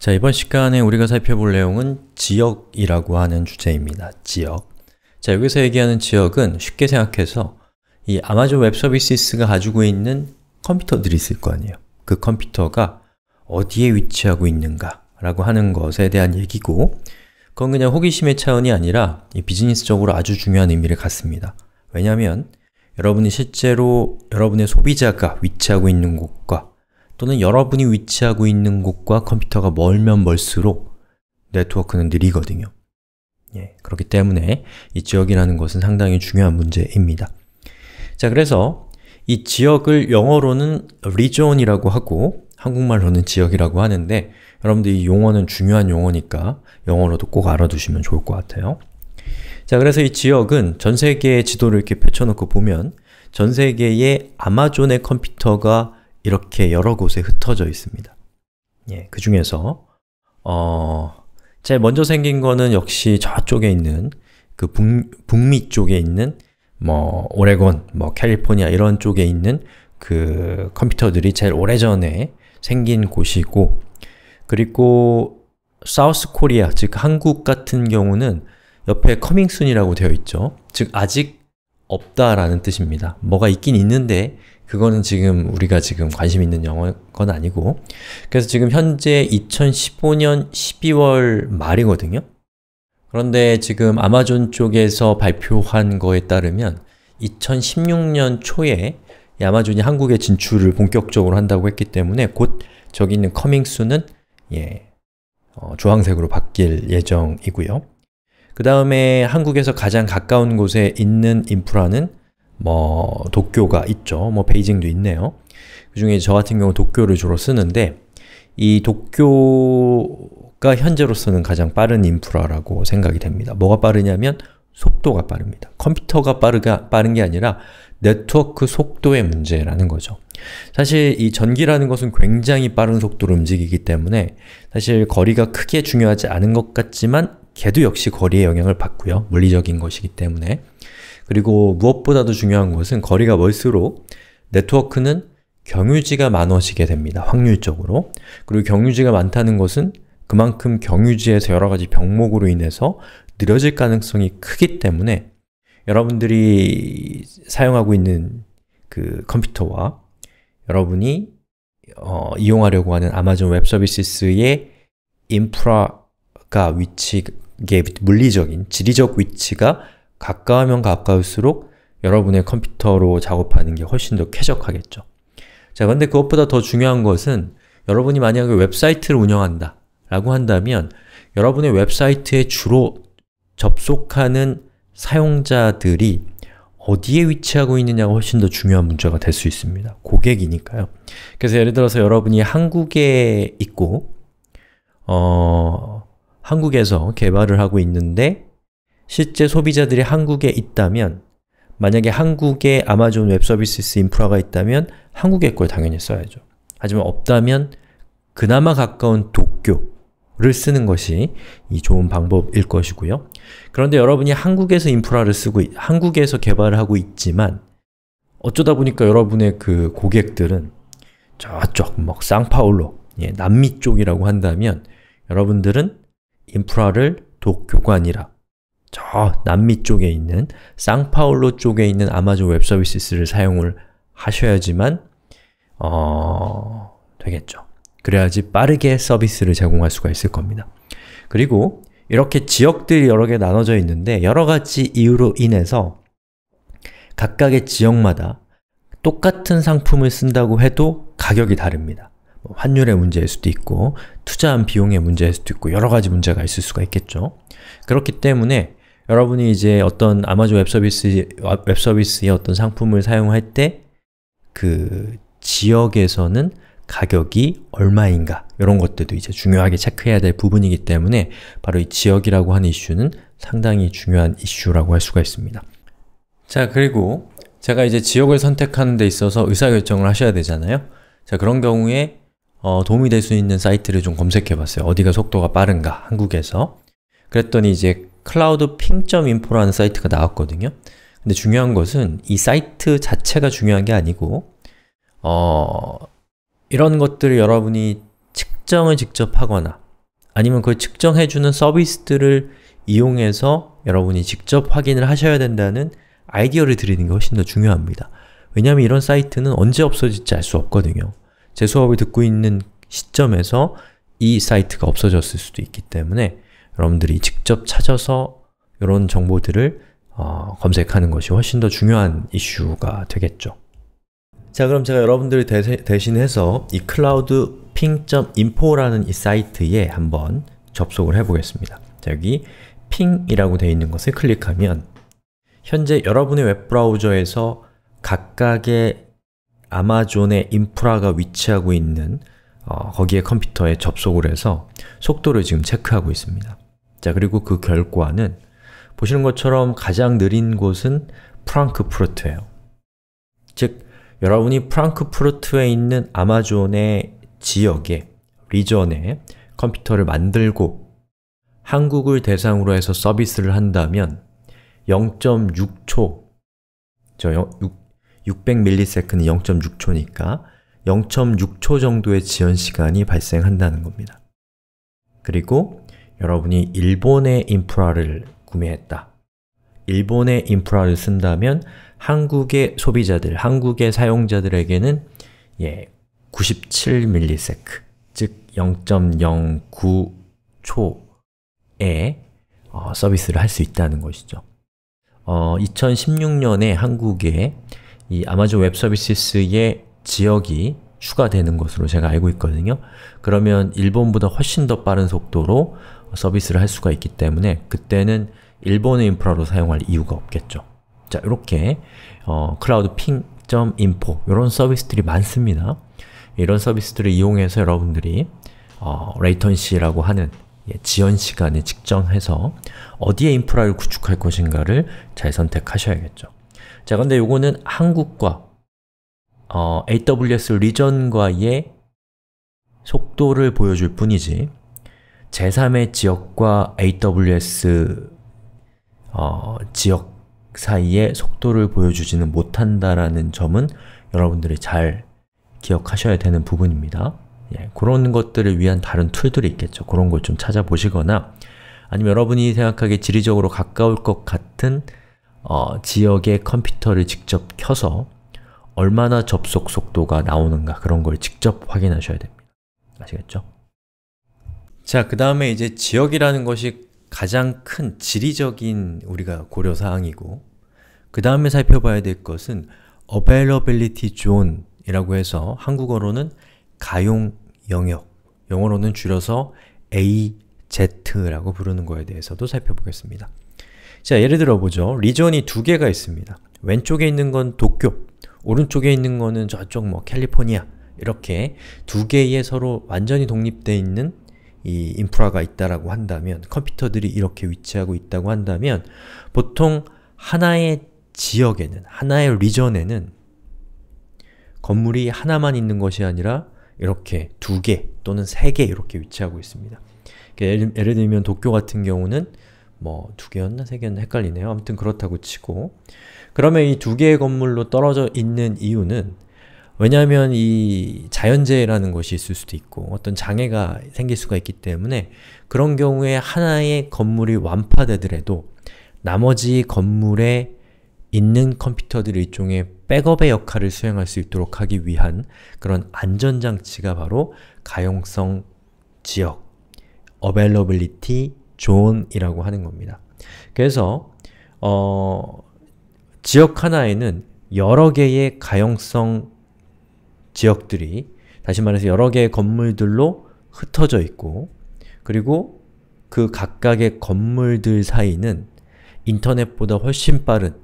자, 이번 시간에 우리가 살펴볼 내용은 지역이라고 하는 주제입니다. 지역. 자, 여기서 얘기하는 지역은 쉽게 생각해서 이 아마존 웹 서비스가 가지고 있는 컴퓨터들이 있을 거 아니에요. 그 컴퓨터가 어디에 위치하고 있는가 라고 하는 것에 대한 얘기고 그건 그냥 호기심의 차원이 아니라 비즈니스적으로 아주 중요한 의미를 갖습니다. 왜냐하면 여러분이 실제로 여러분의 소비자가 위치하고 있는 곳과 또는 여러분이 위치하고 있는 곳과 컴퓨터가 멀면 멀수록 네트워크는 느리거든요. 예, 그렇기 때문에 이 지역이라는 것은 상당히 중요한 문제입니다. 자, 그래서 이 지역을 영어로는 region이라고 하고 한국말로는 지역이라고 하는데 여러분들 이 용어는 중요한 용어니까 영어로도 꼭 알아두시면 좋을 것 같아요. 자, 그래서 이 지역은 전 세계의 지도를 이렇게 펼쳐놓고 보면 전 세계의 아마존의 컴퓨터가 이렇게 여러 곳에 흩어져 있습니다. 예, 그 중에서 어, 제일 먼저 생긴 거는 역시 저쪽에 있는 그 북, 북미 쪽에 있는 뭐 오레곤, 뭐 캘리포니아 이런 쪽에 있는 그 컴퓨터들이 제일 오래전에 생긴 곳이고 그리고 사우스 코리아, 즉 한국 같은 경우는 옆에 커밍 순이라고 되어 있죠. 즉 아직 없다라는 뜻입니다. 뭐가 있긴 있는데 그거는 지금 우리가 지금 관심 있는 영어건 아니고 그래서 지금 현재 2015년 12월 말이거든요? 그런데 지금 아마존 쪽에서 발표한 거에 따르면 2016년 초에 아마존이 한국에 진출을 본격적으로 한다고 했기 때문에 곧 저기 있는 커밍수는 예, 어, 주황색으로 바뀔 예정이고요. 그 다음에 한국에서 가장 가까운 곳에 있는 인프라는 뭐 도쿄가 있죠. 뭐 베이징도 있네요. 그 중에 저 같은 경우 도쿄를 주로 쓰는데 이 도쿄가 현재로서는 가장 빠른 인프라라고 생각이 됩니다. 뭐가 빠르냐면 속도가 빠릅니다. 컴퓨터가 빠르가, 빠른 게 아니라 네트워크 속도의 문제라는 거죠. 사실 이 전기라는 것은 굉장히 빠른 속도로 움직이기 때문에 사실 거리가 크게 중요하지 않은 것 같지만 걔도 역시 거리의 영향을 받고요. 물리적인 것이기 때문에 그리고 무엇보다도 중요한 것은 거리가 멀수록 네트워크는 경유지가 많아지게 됩니다. 확률적으로. 그리고 경유지가 많다는 것은 그만큼 경유지에서 여러가지 병목으로 인해서 느려질 가능성이 크기 때문에 여러분들이 사용하고 있는 그 컴퓨터와 여러분이 어, 이용하려고 하는 아마존 웹 서비스의 인프라가 위치 물리적인, 지리적 위치가 가까우면 가까울수록 여러분의 컴퓨터로 작업하는 게 훨씬 더 쾌적하겠죠. 자, 근데 그것보다 더 중요한 것은 여러분이 만약에 웹사이트를 운영한다 라고 한다면 여러분의 웹사이트에 주로 접속하는 사용자들이 어디에 위치하고 있느냐가 훨씬 더 중요한 문제가 될 수 있습니다. 고객이니까요. 그래서 예를 들어서 여러분이 한국에 있고 어, 한국에서 개발을 하고 있는데 실제 소비자들이 한국에 있다면 만약에 한국에 아마존 웹서비스 인프라가 있다면 한국의 걸 당연히 써야죠. 하지만 없다면 그나마 가까운 도쿄를 쓰는 것이 이 좋은 방법일 것이고요. 그런데 여러분이 한국에서 인프라를 쓰고 한국에서 개발을 하고 있지만 어쩌다 보니까 여러분의 그 고객들은 저쪽 막 뭐 상파울로 예, 남미 쪽이라고 한다면 여러분들은 인프라를 도쿄가아니라 저 남미 쪽에 있는 상파울로 쪽에 있는 아마존 웹 서비스를 사용을 하셔야지만 어... 되겠죠. 그래야지 빠르게 서비스를 제공할 수가 있을 겁니다. 그리고 이렇게 지역들이 여러 개 나눠져 있는데 여러 가지 이유로 인해서 각각의 지역마다 똑같은 상품을 쓴다고 해도 가격이 다릅니다. 뭐 환율의 문제일 수도 있고 투자한 비용의 문제일 수도 있고 여러 가지 문제가 있을 수가 있겠죠. 그렇기 때문에 여러분이 이제 어떤 아마존 웹서비스, 웹서비스의 어떤 상품을 사용할 때 그 지역에서는 가격이 얼마인가 이런 것들도 이제 중요하게 체크해야 될 부분이기 때문에 바로 이 지역이라고 하는 이슈는 상당히 중요한 이슈라고 할 수가 있습니다. 자 그리고 제가 이제 지역을 선택하는 데 있어서 의사결정을 하셔야 되잖아요. 자 그런 경우에 어, 도움이 될 수 있는 사이트를 좀 검색해 봤어요. 어디가 속도가 빠른가, 한국에서. 그랬더니 이제 클라우드 핑.info라는 사이트가 나왔거든요. 근데 중요한 것은 이 사이트 자체가 중요한 게 아니고 어, 이런 것들을 여러분이 측정을 직접 하거나 아니면 그걸 측정해주는 서비스들을 이용해서 여러분이 직접 확인을 하셔야 된다는 아이디어를 드리는 게 훨씬 더 중요합니다. 왜냐하면 이런 사이트는 언제 없어질지 알 수 없거든요. 제 수업을 듣고 있는 시점에서 이 사이트가 없어졌을 수도 있기 때문에 여러분들이 직접 찾아서 이런 정보들을 어, 검색하는 것이 훨씬 더 중요한 이슈가 되겠죠. 자 그럼 제가 여러분들을 대신해서 이 클라우드 ping.info라는 이 사이트에 한번 접속을 해보겠습니다. 자, 여기 ping이라고 되어 있는 것을 클릭하면 현재 여러분의 웹브라우저에서 각각의 아마존의 인프라가 위치하고 있는 어, 거기에 컴퓨터에 접속을 해서 속도를 지금 체크하고 있습니다. 자, 그리고 그 결과는 보시는 것처럼 가장 느린 곳은 프랑크푸르트예요. 즉, 여러분이 프랑크푸르트에 있는 아마존의 지역에, 리전에 컴퓨터를 만들고 한국을 대상으로 해서 서비스를 한다면 0.6초, 저 600ms 0.6초니까 0.6초 정도의 지연 시간이 발생한다는 겁니다. 그리고 여러분이 일본의 인프라를 구매했다. 일본의 인프라를 쓴다면 한국의 소비자들, 한국의 사용자들에게는 예, 9 7밀리즉 0.09초의 어, 서비스를 할 수 있다는 것이죠. 어, 2016년에 한국의 이 아마존 웹 서비스의 지역이 추가되는 것으로 제가 알고 있거든요. 그러면 일본보다 훨씬 더 빠른 속도로 서비스를 할 수가 있기 때문에 그때는 일본의 인프라로 사용할 이유가 없겠죠. 자, 이렇게 어, 클라우드 핑.info 이런 서비스들이 많습니다. 이런 서비스들을 이용해서 여러분들이 어, 레이턴시라고 하는 예, 지연 시간을 측정해서 어디에 인프라를 구축할 것인가를 잘 선택하셔야겠죠. 자, 근데 요거는 한국과 어, AWS 리전과의 속도를 보여줄 뿐이지 제3의 지역과 AWS 어, 지역 사이의 속도를 보여주지는 못한다라는 점은 여러분들이 잘 기억하셔야 되는 부분입니다. 예, 그런 것들을 위한 다른 툴들이 있겠죠. 그런 걸 좀 찾아보시거나 아니면 여러분이 생각하기에 지리적으로 가까울 것 같은 어, 지역의 컴퓨터를 직접 켜서 얼마나 접속 속도가 나오는가 그런 걸 직접 확인하셔야 됩니다. 아시겠죠? 자, 그 다음에 이제 지역이라는 것이 가장 큰 지리적인 우리가 고려사항이고 그 다음에 살펴봐야 될 것은 availability zone이라고 해서 한국어로는 가용 영역, 영어로는 줄여서 AZ라고 부르는 거에 대해서도 살펴보겠습니다. 자, 예를 들어 보죠. 리전이 두 개가 있습니다. 왼쪽에 있는 건 도쿄, 오른쪽에 있는 거는 저쪽 뭐 캘리포니아 이렇게 두 개의 서로 완전히 독립되어 있는 이 인프라가 있다라고 한다면 컴퓨터들이 이렇게 위치하고 있다고 한다면 보통 하나의 지역에는 하나의 리전에는 건물이 하나만 있는 것이 아니라 이렇게 두 개 또는 세 개 이렇게 위치하고 있습니다. 그러니까 예를, 예를 들면 도쿄 같은 경우는 뭐두 개였나 세 개였나 헷갈리네요. 아무튼 그렇다고 치고 그러면 이 두 개의 건물로 떨어져 있는 이유는 왜냐하면 이 자연재해라는 것이 있을 수도 있고 어떤 장애가 생길 수가 있기 때문에 그런 경우에 하나의 건물이 완파되더라도 나머지 건물에 있는 컴퓨터들이 일종의 백업의 역할을 수행할 수 있도록 하기 위한 그런 안전장치가 바로 가용성 지역, 어벨러블리티 존이라고 하는 겁니다. 그래서 어, 지역 하나에는 여러 개의 가용성 지역들이 다시 말해서 여러 개의 건물들로 흩어져 있고 그리고 그 각각의 건물들 사이는 인터넷보다 훨씬 빠른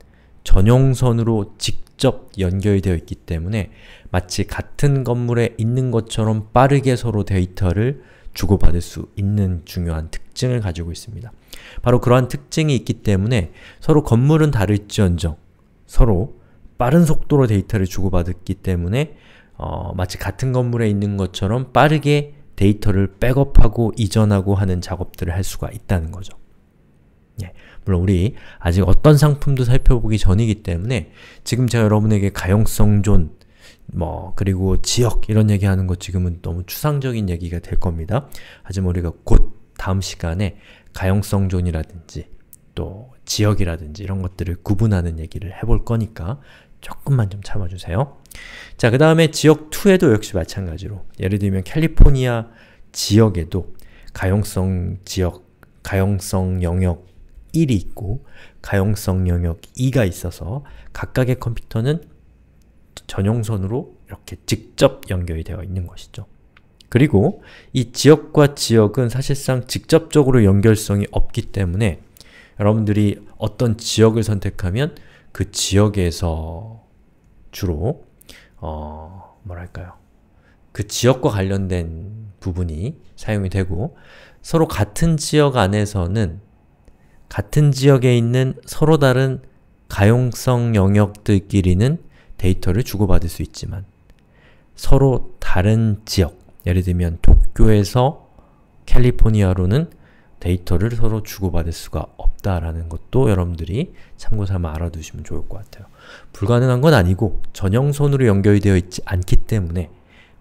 전용선으로 직접 연결되어 있기 때문에 마치 같은 건물에 있는 것처럼 빠르게 서로 데이터를 주고받을 수 있는 중요한 특징을 가지고 있습니다. 바로 그러한 특징이 있기 때문에 서로 건물은 다를지언정 서로 빠른 속도로 데이터를 주고받았기 때문에 어, 마치 같은 건물에 있는 것처럼 빠르게 데이터를 백업하고 이전하고 하는 작업들을 할 수가 있다는 거죠. 예, 물론 우리 아직 어떤 상품도 살펴보기 전이기 때문에 지금 제가 여러분에게 가용성 존, 뭐 그리고 지역 이런 얘기하는 것 지금은 너무 추상적인 얘기가 될 겁니다. 하지만 우리가 곧 다음 시간에 가용성존이라든지 또 지역이라든지 이런 것들을 구분하는 얘기를 해볼 거니까 조금만 좀 참아주세요. 자, 그 다음에 지역2에도 역시 마찬가지로 예를 들면 캘리포니아 지역에도 가용성 지역, 가용성 영역 1이 있고 가용성 영역 2가 있어서 각각의 컴퓨터는 전용선으로 이렇게 직접 연결이 되어 있는 것이죠. 그리고 이 지역과 지역은 사실상 직접적으로 연결성이 없기 때문에 여러분들이 어떤 지역을 선택하면 그 지역에서 주로 어, 뭐랄까요 그 지역과 관련된 부분이 사용이 되고 서로 같은 지역 안에서는 같은 지역에 있는 서로 다른 가용성 영역들끼리는 데이터를 주고받을 수 있지만 서로 다른 지역, 예를 들면 도쿄에서 캘리포니아로는 데이터를 서로 주고받을 수가 없다라는 것도 여러분들이 참고삼아 알아두시면 좋을 것 같아요. 불가능한 건 아니고 전용선으로 연결되어 있지 않기 때문에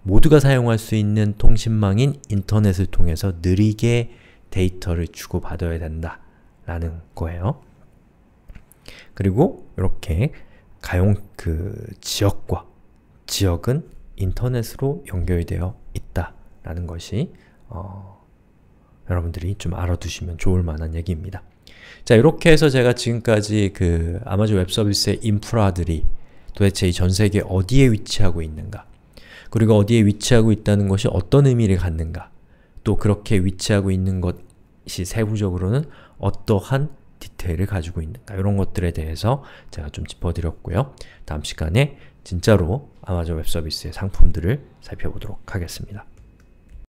모두가 사용할 수 있는 통신망인 인터넷을 통해서 느리게 데이터를 주고받아야 된다라는 거예요. 그리고 이렇게 가용 그 지역과 지역은 인터넷으로 연결되어 있다라는 것이 어, 여러분들이 좀 알아두시면 좋을 만한 얘기입니다. 자, 이렇게 해서 제가 지금까지 그 아마존 웹 서비스의 인프라들이 도대체 이 전세계 어디에 위치하고 있는가 그리고 어디에 위치하고 있다는 것이 어떤 의미를 갖는가 또 그렇게 위치하고 있는 것이 세부적으로는 어떠한 디테일을 가지고 있는가 그러니까 이런 것들에 대해서 제가 좀 짚어드렸고요. 다음 시간에 진짜로 아마존 웹서비스의 상품들을 살펴보도록 하겠습니다.